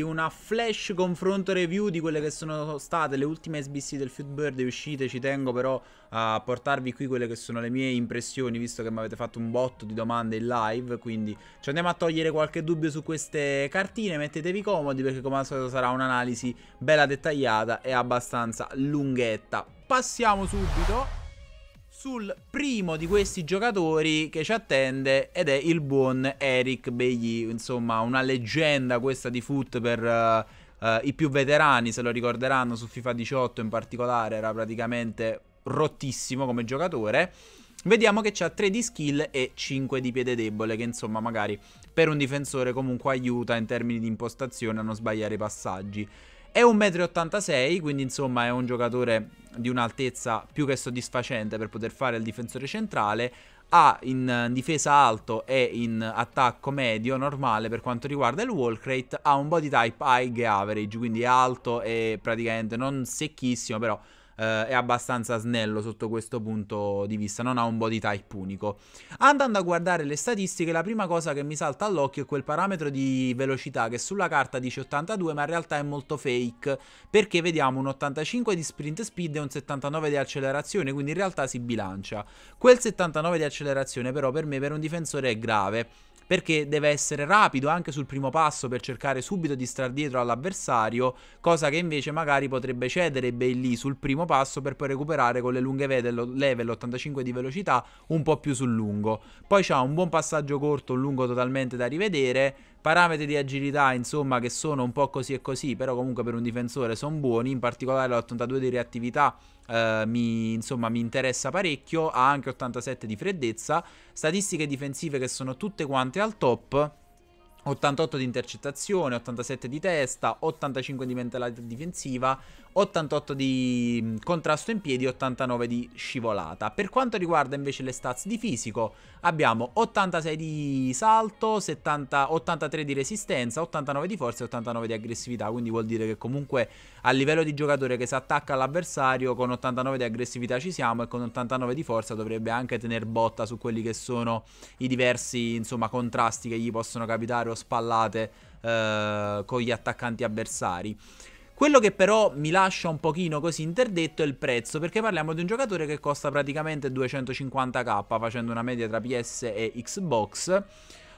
una flash confronto review di quelle che sono state le ultime SBC del Foodbird uscite, ci tengo però a portarvi qui quelle che sono le mie impressioni visto che mi avete fatto un botto di domande in live, quindi ci andiamo a togliere qualche dubbio su queste cartine, mettetevi comodi perché come al solito sarà un'analisi bella dettagliata e abbastanza lunghetta. Passiamo subito sul primo di questi giocatori che ci attende ed è il buon Eric Bailly, insomma una leggenda questa di foot per uh, uh, i più veterani, se lo ricorderanno su FIFA 18 in particolare, era praticamente rottissimo come giocatore. Vediamo che ha 3 di skill e 5 di piede debole, che insomma magari per un difensore comunque aiuta in termini di impostazione a non sbagliare i passaggi. È un 1,86 m, quindi insomma è un giocatore di un'altezza più che soddisfacente per poter fare il difensore centrale. Ha in difesa alto e in attacco medio normale per quanto riguarda il wall crate, Ha un body type high average, quindi alto e praticamente non secchissimo, però eh, è abbastanza snello sotto questo punto di vista, non ha un body type unico. Andando a guardare le statistiche, la prima cosa che mi salta all'occhio è quel parametro di velocità che sulla carta dice 82, ma in realtà è molto fake, perché vediamo un 85 di sprint speed e un 79 di accelerazione, quindi in realtà si bilancia. Quel 79 di accelerazione però per me per un difensore è grave perché deve essere rapido anche sul primo passo per cercare subito di star dietro all'avversario, cosa che invece magari potrebbe cedere Bailey sul primo passo per poi recuperare con le lunghe level 85 di velocità un po' più sul lungo. Poi c'ha un buon passaggio corto, un lungo totalmente da rivedere, Parametri di agilità, insomma, che sono un po' così e così, però comunque per un difensore sono buoni, in particolare l'82 di reattività eh, mi, insomma, mi interessa parecchio, ha anche 87 di freddezza, statistiche difensive che sono tutte quante al top. 88 di intercettazione, 87 di testa, 85 di mentalità difensiva, 88 di mm, contrasto in piedi, 89 di scivolata. Per quanto riguarda invece le stats di fisico, abbiamo 86 di salto, 70, 83 di resistenza, 89 di forza e 89 di aggressività, quindi vuol dire che comunque a livello di giocatore che si attacca all'avversario con 89 di aggressività ci siamo e con 89 di forza dovrebbe anche tener botta su quelli che sono i diversi insomma, contrasti che gli possono capitare o spallate eh, con gli attaccanti avversari. Quello che però mi lascia un pochino così interdetto è il prezzo, perché parliamo di un giocatore che costa praticamente 250k, facendo una media tra PS e Xbox.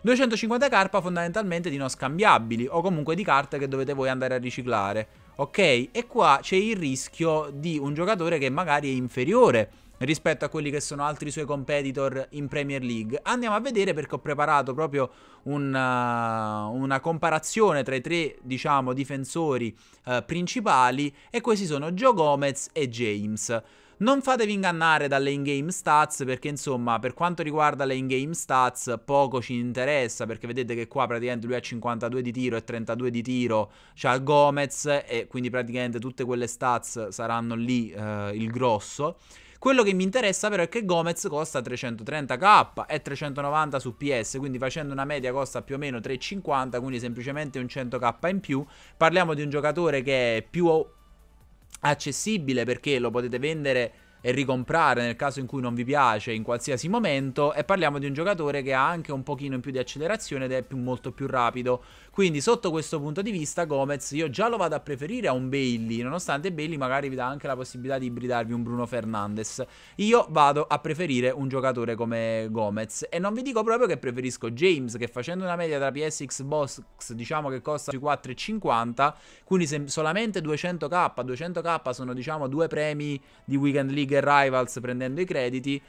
250 k fondamentalmente di non scambiabili o comunque di carte che dovete voi andare a riciclare. Ok? E qua c'è il rischio di un giocatore che magari è inferiore rispetto a quelli che sono altri suoi competitor in Premier League. Andiamo a vedere perché ho preparato proprio una, eh, una comparazione tra i tre, diciamo, difensori eh, principali e questi sono Joe Gomez e James. Non fatevi ingannare dalle in-game stats perché insomma per quanto riguarda le in-game stats poco ci interessa perché vedete che qua praticamente lui ha 52 di tiro e 32 di tiro, c'ha il Gomez e quindi praticamente tutte quelle stats saranno lì eh, il grosso. Quello che mi interessa però è che Gomez costa 330k e 390 su PS, quindi facendo una media costa più o meno 350, quindi semplicemente un 100k in più. Parliamo di un giocatore che è più accessibile perché lo potete vendere e ricomprare nel caso in cui non vi piace in qualsiasi momento e parliamo di un giocatore che ha anche un pochino in più di accelerazione ed è più, molto più rapido. Quindi sotto questo punto di vista Gomez io già lo vado a preferire a un Bailey, nonostante Bailey magari vi dà anche la possibilità di ibridarvi un Bruno Fernandes. Io vado a preferire un giocatore come Gomez e non vi dico proprio che preferisco James che facendo una media tra PS Xbox diciamo che costa sui 4,50, quindi se solamente 200k, 200k sono diciamo due premi di Weekend League League Rivals prendendo i crediti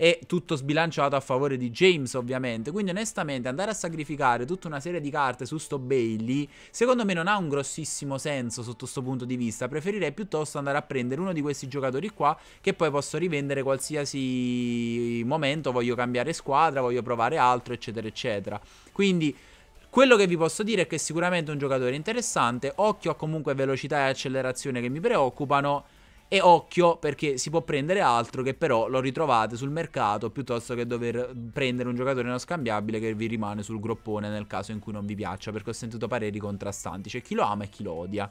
e tutto sbilanciato a favore di James ovviamente. Quindi onestamente andare a sacrificare tutta una serie di carte su sto Bailey secondo me non ha un grossissimo senso sotto questo punto di vista. Preferirei piuttosto andare a prendere uno di questi giocatori qua che poi posso rivendere qualsiasi momento, voglio cambiare squadra, voglio provare altro eccetera eccetera. Quindi... Quello che vi posso dire è che è sicuramente un giocatore interessante, occhio a comunque velocità e accelerazione che mi preoccupano, e occhio perché si può prendere altro che però lo ritrovate sul mercato piuttosto che dover prendere un giocatore non scambiabile che vi rimane sul groppone nel caso in cui non vi piaccia, perché ho sentito pareri contrastanti, c'è chi lo ama e chi lo odia.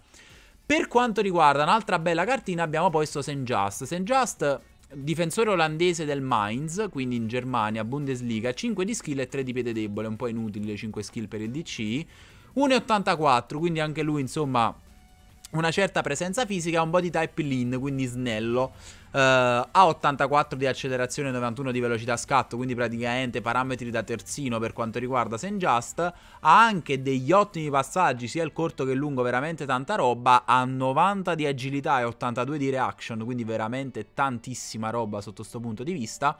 Per quanto riguarda un'altra bella cartina abbiamo poi sto St. Just, difensore olandese del Mainz, quindi in Germania, Bundesliga, 5 di skill e 3 di piede debole, un po' inutili le 5 skill per il DC, 1,84, quindi anche lui insomma una certa presenza fisica, un body type lean, quindi snello, uh, a 84 di accelerazione e 91 di velocità scatto, quindi praticamente parametri da terzino per quanto riguarda Saint Just. ha anche degli ottimi passaggi sia il corto che il lungo, veramente tanta roba, ha 90 di agilità e 82 di reaction, quindi veramente tantissima roba sotto questo punto di vista.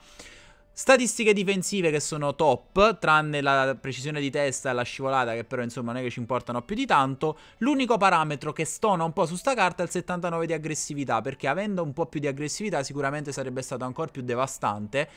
Statistiche difensive che sono top, tranne la precisione di testa e la scivolata che però insomma non è che ci importano più di tanto. L'unico parametro che stona un po' su sta carta è il 79 di aggressività, perché avendo un po' più di aggressività sicuramente sarebbe stato ancora più devastante.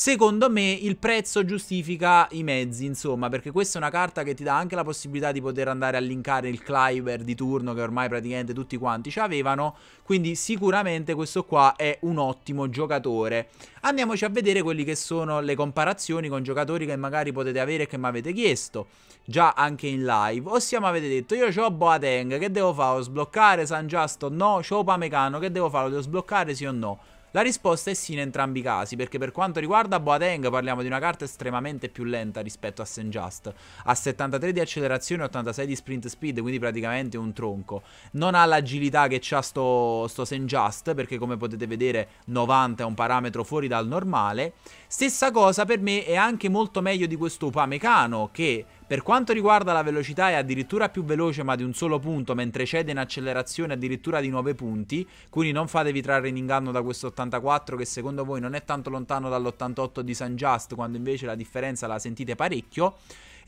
Secondo me il prezzo giustifica i mezzi, insomma, perché questa è una carta che ti dà anche la possibilità di poter andare a linkare il Cliver di turno che ormai praticamente tutti quanti ci avevano, quindi sicuramente questo qua è un ottimo giocatore. Andiamoci a vedere quelli che sono le comparazioni con giocatori che magari potete avere e che mi avete chiesto già anche in live, ossia mi avete detto io ho Boateng, che devo fare? Ho sbloccare San Giusto? No, ho Pamecano, che devo fare? Lo devo sbloccare sì o no? La risposta è sì in entrambi i casi, perché per quanto riguarda Boateng parliamo di una carta estremamente più lenta rispetto a Senjust. Ha 73 di accelerazione e 86 di sprint speed, quindi praticamente un tronco. Non ha l'agilità che ha sto, sto Senjust, perché come potete vedere 90 è un parametro fuori dal normale. Stessa cosa per me è anche molto meglio di questo Upamecano, che per quanto riguarda la velocità è addirittura più veloce ma di un solo punto mentre cede in accelerazione addirittura di 9 punti, quindi non fatevi trarre in inganno da questo 84 che secondo voi non è tanto lontano dall'88 di San Just quando invece la differenza la sentite parecchio.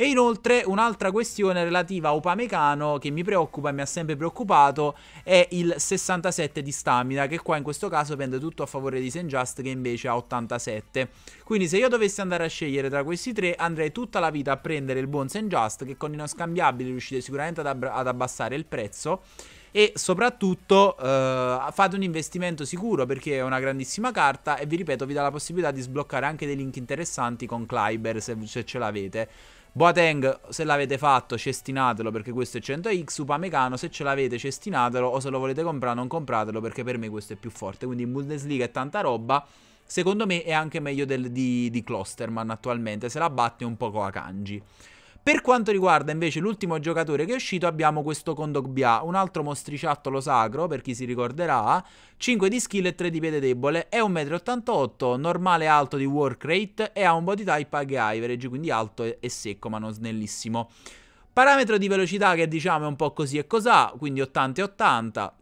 E inoltre un'altra questione relativa a Upamecano che mi preoccupa e mi ha sempre preoccupato è il 67 di stamina, che qua in questo caso pende tutto a favore di Saint Just che invece ha 87. Quindi se io dovessi andare a scegliere tra questi tre andrei tutta la vita a prendere il buon Saint Just che con i non scambiabili riuscite sicuramente ad, ab ad abbassare il prezzo e soprattutto eh, fate un investimento sicuro perché è una grandissima carta e vi ripeto vi dà la possibilità di sbloccare anche dei link interessanti con Kleiber se, se ce l'avete Boateng, se l'avete fatto, cestinatelo perché questo è 100x. Upamecano, se ce l'avete, cestinatelo. O se lo volete comprare, non compratelo perché per me questo è più forte. Quindi in Bundesliga è tanta roba. Secondo me è anche meglio del, di, di Klosterman attualmente. Se la batte un po' con Akanji. Per quanto riguarda invece l'ultimo giocatore che è uscito abbiamo questo Condogbia, un altro mostriciattolo sacro per chi si ricorderà, 5 di skill e 3 di piede debole, è 1,88 m, normale alto di work rate e ha un body type high average, quindi alto e secco ma non snellissimo. Parametro di velocità che diciamo è un po' così e cos'ha, quindi 80 e 80,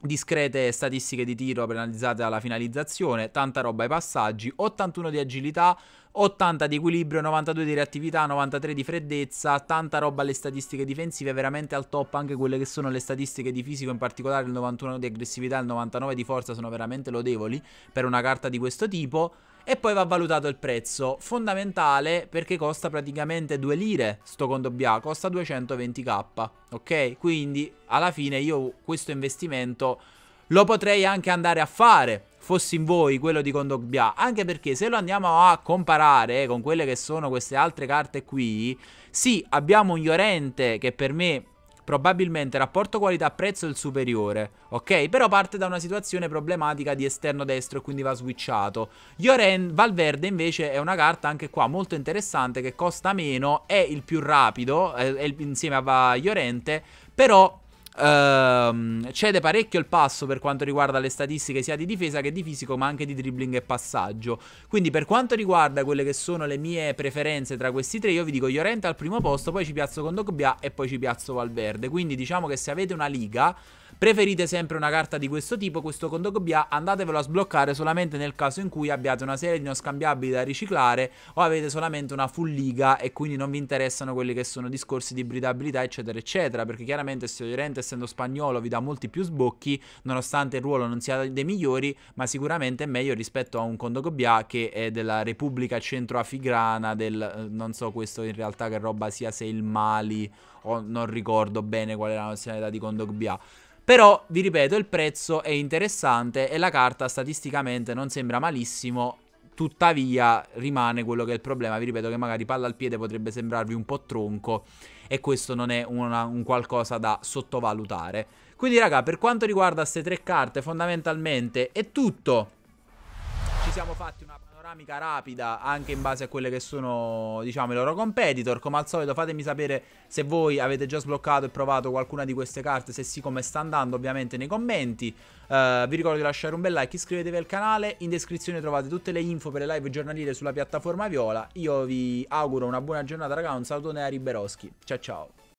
discrete statistiche di tiro penalizzate alla finalizzazione, tanta roba ai passaggi, 81 di agilità, 80 di equilibrio, 92 di reattività, 93 di freddezza, tanta roba alle statistiche difensive, veramente al top anche quelle che sono le statistiche di fisico, in particolare il 91 di aggressività e il 99 di forza sono veramente lodevoli per una carta di questo tipo. E poi va valutato il prezzo, fondamentale perché costa praticamente 2 lire sto BA, costa 220k, ok? Quindi alla fine io questo investimento lo potrei anche andare a fare fossi in voi quello di Condogbia, anche perché se lo andiamo a comparare con quelle che sono queste altre carte qui, sì, abbiamo un Iorente che per me probabilmente rapporto qualità-prezzo è il superiore, ok? Però parte da una situazione problematica di esterno destro e quindi va switchato. Yoren Valverde invece è una carta anche qua molto interessante che costa meno, è il più rapido, eh, è, è, insieme a Llorente, però Uh, cede parecchio il passo per quanto riguarda le statistiche sia di difesa che di fisico, ma anche di dribbling e passaggio. Quindi, per quanto riguarda quelle che sono le mie preferenze tra questi tre, io vi dico Llorente al primo posto, poi ci piazzo con Dogbia e poi ci piazzo Valverde. Quindi, diciamo che se avete una liga Preferite sempre una carta di questo tipo, questo Kondogobia andatevelo a sbloccare solamente nel caso in cui abbiate una serie di non scambiabili da riciclare o avete solamente una full liga e quindi non vi interessano quelli che sono discorsi di bridabilità eccetera eccetera perché chiaramente Studio essendo spagnolo vi dà molti più sbocchi nonostante il ruolo non sia dei migliori ma sicuramente è meglio rispetto a un Kondogobia che è della Repubblica Centroafigrana, del eh, non so questo in realtà che roba sia se il Mali o non ricordo bene qual è la nazionalità di Kondogbia però, vi ripeto, il prezzo è interessante e la carta statisticamente non sembra malissimo. Tuttavia rimane quello che è il problema, vi ripeto che magari palla al piede potrebbe sembrarvi un po' tronco e questo non è una, un qualcosa da sottovalutare. Quindi raga, per quanto riguarda queste tre carte fondamentalmente è tutto. Ci siamo fatti una panoramica rapida anche in base a quelle che sono diciamo i loro competitor come al solito fatemi sapere se voi avete già sbloccato e provato qualcuna di queste carte se sì come sta andando ovviamente nei commenti uh, vi ricordo di lasciare un bel like iscrivetevi al canale in descrizione trovate tutte le info per le live giornaliere sulla piattaforma Viola io vi auguro una buona giornata ragazzi un salutone da Riberoschi ciao ciao